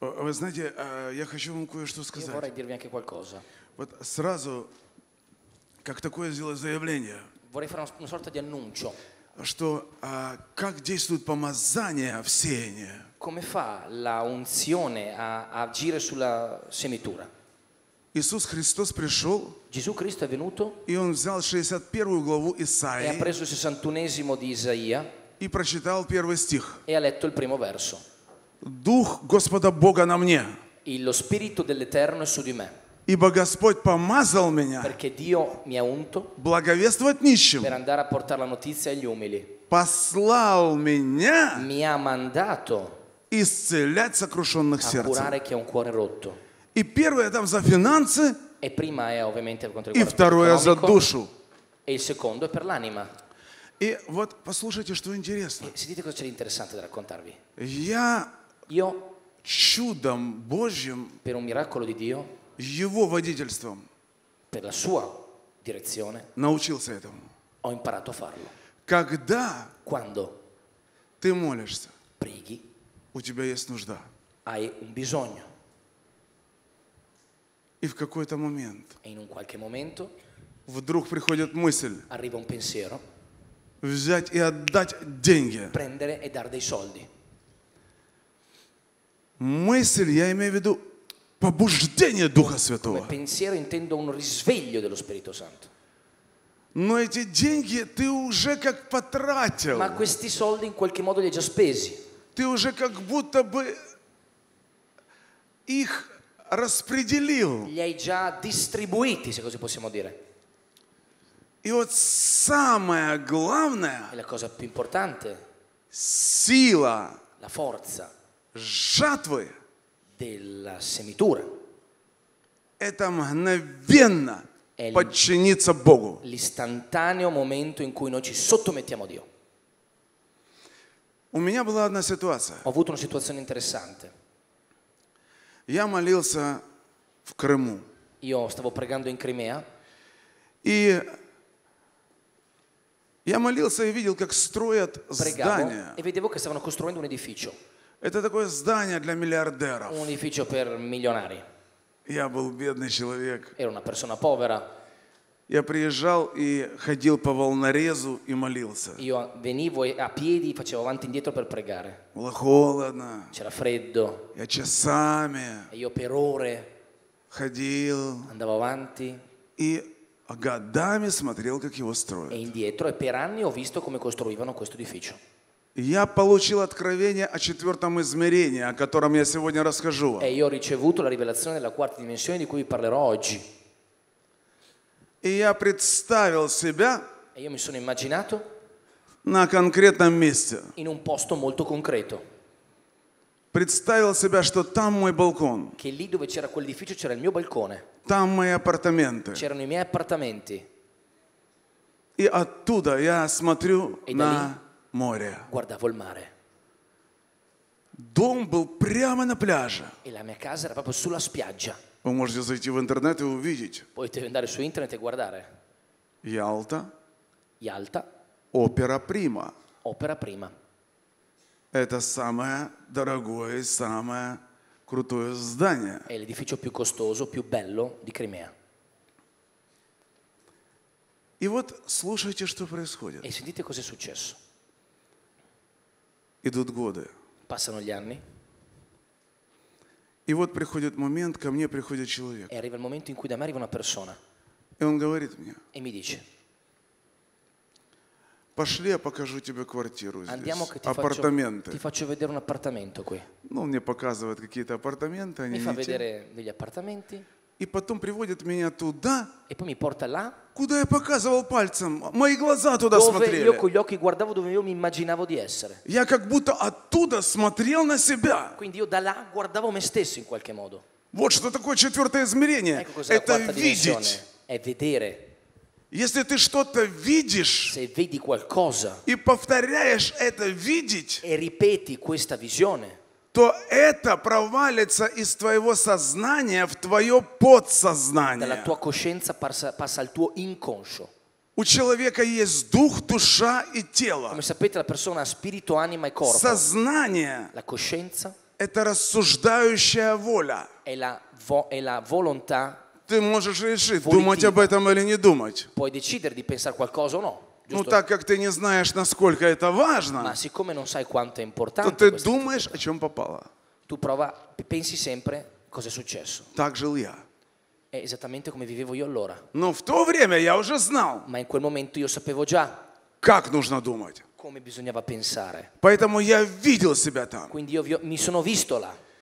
Вы знаете, я хочу вам кое-что Io vorrei сказать. dirvi anche qualcosa. Вот сразу, как такое сделать заявление, Vorrei fare una sorta di annuncio. что а, как действует помазание в сеянии. Come fa la unzione a, a agire sulla semitura? Иисус Христос пришел, Gesù Cristo è venuto и Он взял 61 главу e ha Исаии preso il 61esimo di Isaia и прочитал первый стих. e ha letto il primo verso. Дух Господа Бога на мне. И lo spirito dell'Eterno è su di me. Ибо Господь помазал меня Perché Dio mi ha unto благовествовать нищим. per andare a portare la notizia agli umili. Послал меня Mi ha mandato исцелять сокрушенных a сердцем. curare chi ha un cuore rotto. И первое там за финансы, E prima è ovviamente per quanto и riguarda второе за l'economico, душу. e il secondo è per l'anima. И вот послушайте, что интересно. E sentite cosa c'è di interessante da raccontarvi. Я Io чудом Божьим, per un miracolo di Dio, его водительством, per la sua direzione, научился этому. ho imparato a farlo. Когда Quando ты молишься, preghi, у тебя есть нужда. hai un bisogno И в какой-то момент e in un qualche momento вдруг приходит мысль arriva un pensiero, взять и отдать деньги. prendere e dare dei soldi. Мысль, я имею в виду побуждение Духа Святого. Come pensiero intendo un risveglio dello Spirito Santo. Но эти деньги ты уже как потратил. Ma questi soldi in qualche modo li hai già spesi. Ты уже как будто бы их распределил. Li hai già distribuiti, se così possiamo dire. И вот самое главное, e la cosa più importante, сила, la forza, жатвы della semitura. Это мгновенно è подчиниться Богу. L'istantaneo momento in cui noi ci sottomettiamo a Dio. У меня была одна ситуация. Ho avuto una situazione interessante. Я молился в Крыму. Io stavo pregando in Crimea. И я молился и видел, как строят Pregavo здания. E vedevo che stavano costruendo un edificio. Это такое здание для миллиардеров. Un edificio per milionari. Я был бедный человек. Era una persona povera. Я приезжал и ходил по волнорезу и молился. Io venivo a piedi, facevo avanti e indietro per pregare. Было холодно. C'era freddo. Я часами. E io per ore. Ходил. Andavo avanti. И годами смотрел, как его строят. E indietro e per anni ho visto come costruivano questo edificio. Я получил откровение о четвертом измерении, о котором я сегодня расскажу. E io ho ricevuto la rivelazione della quarta dimensione di cui parlerò oggi. И я представил себя E io mi sono immaginato на конкретном месте. in un posto molto concreto. Представил себя, что там мой балкон, Che lì dove c'era quell'edificio c'era il mio balcone, там мои апартаменты. c'erano i miei appartamenti. И оттуда я смотрю E da lì на море. Guardavo il mare. Дом был прямо на пляже. E la mia casa era proprio sulla spiaggia. Вы можете зайти в интернет и увидеть. Potete andare su internet e guardare. Ялта. Ялта. Опера прима. Opera prima. Это самое дорогое, самое крутое здание. È l'edificio più costoso, più bello di Crimea. И вот слушайте, что происходит. E sentite cosa è successo. Идут годы. Passano gli anni. И вот приходит момент, ко мне приходит человек. E arriva il momento in cui da me arriva una persona. И он говорит мне. E mi dice. Пошли, я покажу тебе квартиру здесь, Andiamo che ti апартаменты. Faccio, ti faccio vedere un appartamento qui. Ну, мне показывают какие-то апартаменты, они Mi fa vedere degli appartamenti. И потом приводит меня туда, e poi mi porta là, куда я показывал пальцем. Мои глаза туда dove смотрели. Io con gli occhi guardavo dove io mi immaginavo di essere. Я как будто оттуда смотрел на себя. Quindi io da là guardavo me stesso in qualche modo. Вот что такое четвертое измерение. Ecco cos'è Это la quarta видеть. dimensione. È vedere. Если ты что-то видишь Se vedi qualcosa и повторяешь это видеть, e ripeti questa visione, то это провалится из твоего сознания в твое подсознание. Dalla tua coscienza passa, passa al tuo inconscio. У человека есть дух, душа и тело. Come sapete, la persona ha spirito, anima e corpo. Сознание. La coscienza. Это рассуждающая воля. È la, vo- è la volontà. Ты можешь решить, думать об этом или не думать. Puoi decidere di pensare qualcosa o no. Ну, так как ты не знаешь, насколько это важно, Ma siccome non sai quanto è то ты думаешь, о чем попало. tu prova, pensi sempre cosa è successo. Так жил я. È esattamente come vivevo io allora. Но в то время я уже знал, Ma in quel momento io sapevo già как нужно думать. come bisognava pensare. Поэтому я видел себя там. Quindi io mi sono visto là.